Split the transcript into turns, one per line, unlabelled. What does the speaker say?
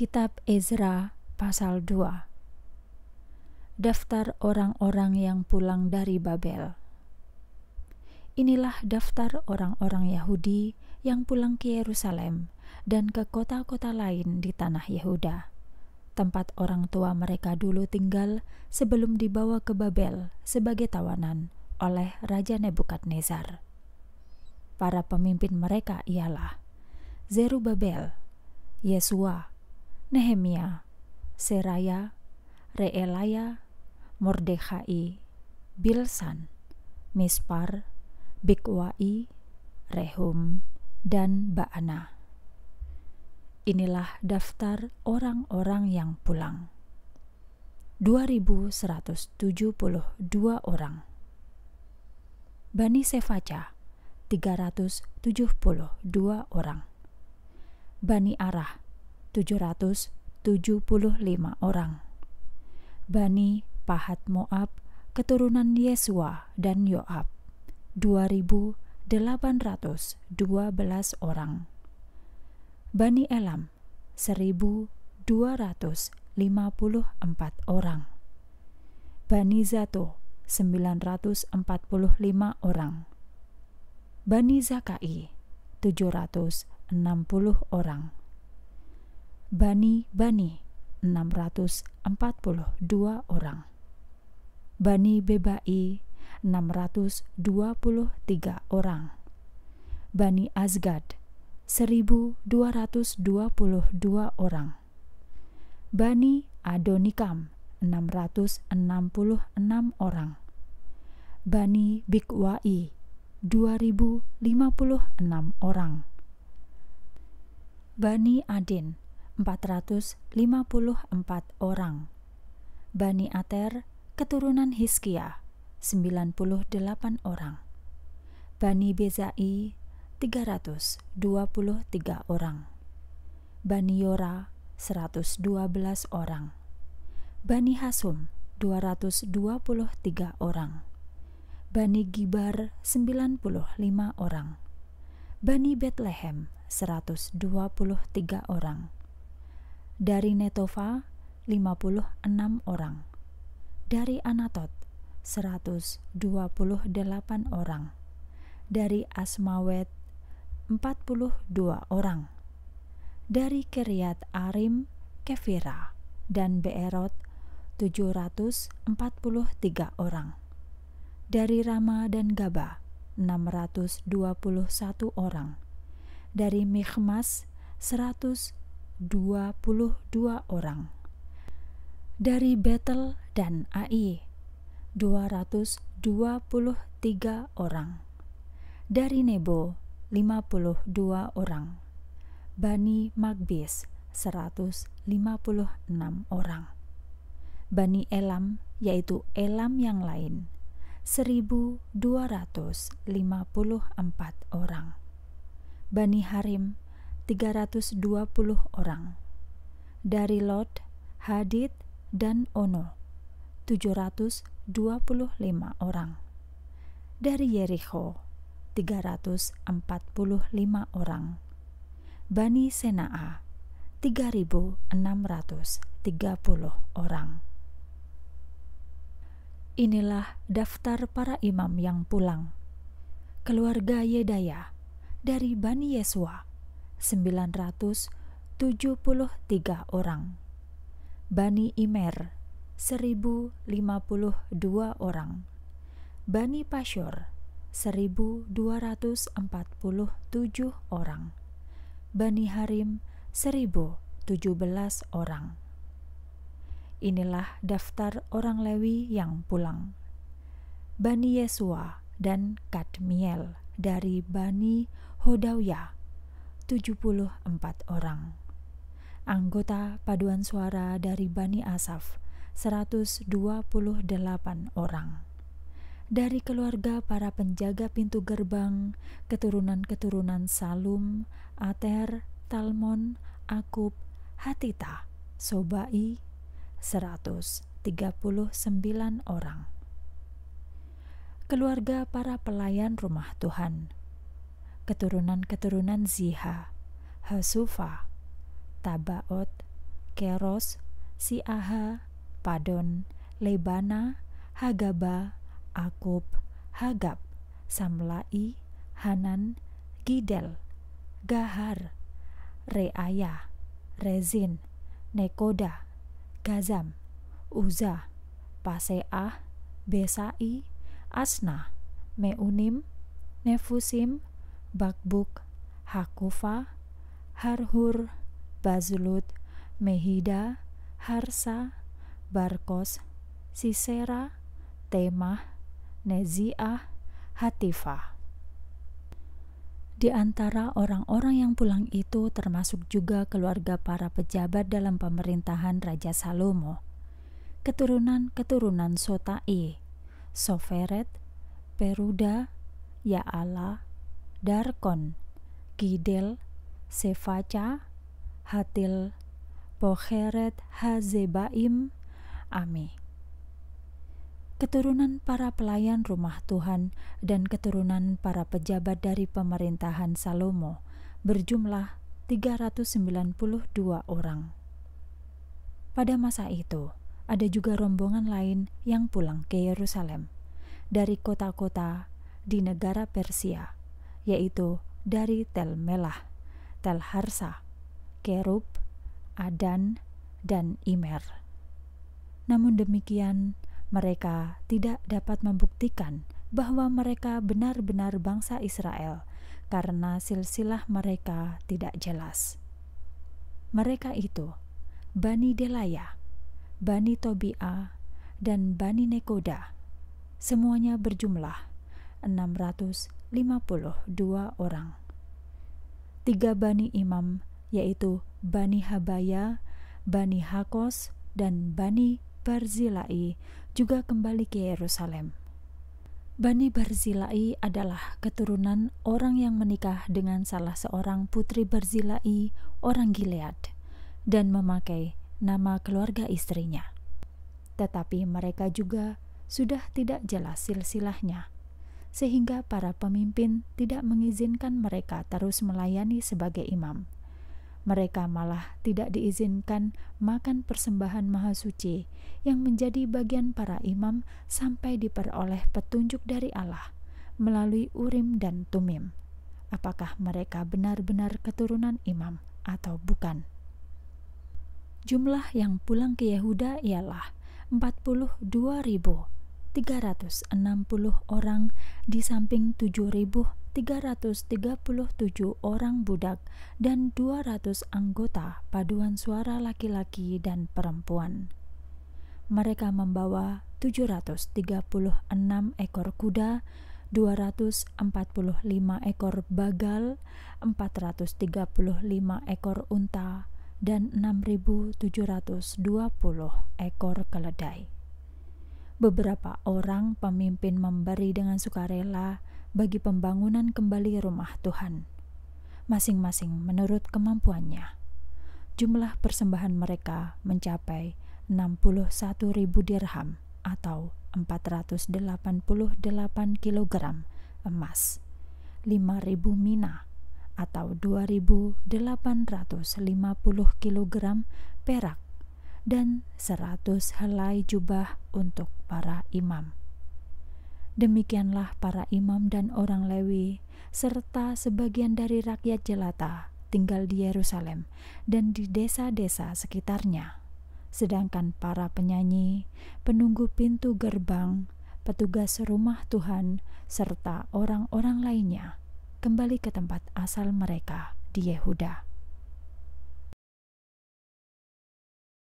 Kitab Ezra pasal 2 Daftar orang-orang yang pulang dari Babel Inilah daftar orang-orang Yahudi yang pulang ke Yerusalem dan ke kota-kota lain di tanah Yehuda tempat orang tua mereka dulu tinggal sebelum dibawa ke Babel sebagai tawanan oleh Raja Nebukadnezar. Para pemimpin mereka ialah Zerubabel, Yesua, Nehemia, Seraya, Reelaya, Mordechai, Bilsan, Mispar, Bikwai, Rehum, dan Baana. Inilah daftar orang-orang yang pulang. 2172 orang. Bani Sefaca 372 orang. Bani Arah 775 orang. Bani Pahat Moab, keturunan Yesua dan Yoab, 2812 orang. Bani Elam, 1254 orang. Bani Zato, 945 orang. Bani Zakai, 760 orang. Bani Bani 642 orang Bani Bebai 623 orang Bani Azgad 1222 orang Bani Adonikam 666 orang Bani Bikwai 2056 orang Bani Adin 454 orang. Bani Ater, keturunan Hiskia, 98 orang. Bani Bezai, 323 orang. Bani Yora, 112 orang. Bani Hasum, 223 orang. Bani Gibar, 95 orang. Bani Bethlehem, 123 orang dari Netova 56 orang dari Anatot 128 orang dari Asmawet 42 orang dari Keriat Arim Kefira dan Beerot 743 orang dari Rama dan Gaba 621 orang dari Mikhmas 121 22 orang. Dari Bethel dan Ai 223 orang. Dari Nebo 52 orang. Bani Magbis 156 orang. Bani Elam yaitu Elam yang lain 1254 orang. Bani Harim 320 orang. Dari Lot, Hadid, dan Ono 725 orang. Dari Yeriko 345 orang. Bani Sena'a 3630 orang. Inilah daftar para imam yang pulang. Keluarga Yedaya dari Bani Yesua 973 orang. Bani Imer 1052 orang. Bani Pasyur 1247 orang. Bani Harim 1017 orang. Inilah daftar orang Lewi yang pulang. Bani Yesua dan Kadmiel dari Bani Hodawiyah 74 orang. Anggota paduan suara dari Bani Asaf 128 orang. Dari keluarga para penjaga pintu gerbang, keturunan-keturunan Salum, Ater, Talmon, Akub, Hatita, Sobai 139 orang. Keluarga para pelayan rumah Tuhan keturunan-keturunan Ziha, Hasufa, Tabaot, Keros, Siaha, Padon, Lebana, Hagaba, Akub, Hagab, Samlai, Hanan, Gidel, Gahar, Reaya, Rezin, Nekoda, Gazam, Uza, Paseah, Besai, Asna, Meunim, Nefusim, Bakbuk, Hakufa, Harhur, bazulut Mehida, Harsa, Barkos, Sisera, Temah, Neziah, Hatifah. Di antara orang-orang yang pulang itu termasuk juga keluarga para pejabat dalam pemerintahan Raja Salomo, keturunan-keturunan Sotai, Soferet, Peruda, Yaala, Darkon, Gidel, Sefaca, Hatil, Pocheret Hazebaim, Ame. Keturunan para pelayan rumah Tuhan dan keturunan para pejabat dari pemerintahan Salomo berjumlah 392 orang. Pada masa itu, ada juga rombongan lain yang pulang ke Yerusalem dari kota-kota di negara Persia yaitu dari Tel Melah, Tel Harsa, Kerub, Adan, dan Imer. Namun demikian, mereka tidak dapat membuktikan bahwa mereka benar-benar bangsa Israel karena silsilah mereka tidak jelas. Mereka itu Bani Delaya, Bani Tobia, dan Bani Nekoda. Semuanya berjumlah 52 orang. Tiga bani imam yaitu Bani Habaya, Bani Hakos, dan Bani Barzilai juga kembali ke Yerusalem. Bani Barzilai adalah keturunan orang yang menikah dengan salah seorang putri Barzilai, orang Gilead, dan memakai nama keluarga istrinya. Tetapi mereka juga sudah tidak jelas silsilahnya sehingga para pemimpin tidak mengizinkan mereka terus melayani sebagai imam. Mereka malah tidak diizinkan makan persembahan maha suci yang menjadi bagian para imam sampai diperoleh petunjuk dari Allah melalui Urim dan Tumim. Apakah mereka benar-benar keturunan imam atau bukan? Jumlah yang pulang ke Yehuda ialah 42 ribu 360 orang di samping 7.337 orang budak dan 200 anggota paduan suara laki-laki dan perempuan. Mereka membawa 736 ekor kuda, 245 ekor bagal, 435 ekor unta, dan 6.720 ekor keledai beberapa orang pemimpin memberi dengan sukarela bagi pembangunan kembali rumah Tuhan, masing-masing menurut kemampuannya. Jumlah persembahan mereka mencapai 61.000 dirham atau 488 kg emas, 5.000 mina atau 2.850 kg perak dan 100 helai jubah untuk para imam. Demikianlah para imam dan orang Lewi serta sebagian dari rakyat jelata tinggal di Yerusalem dan di desa-desa sekitarnya. Sedangkan para penyanyi, penunggu pintu gerbang, petugas rumah Tuhan, serta orang-orang lainnya kembali ke tempat asal mereka di Yehuda.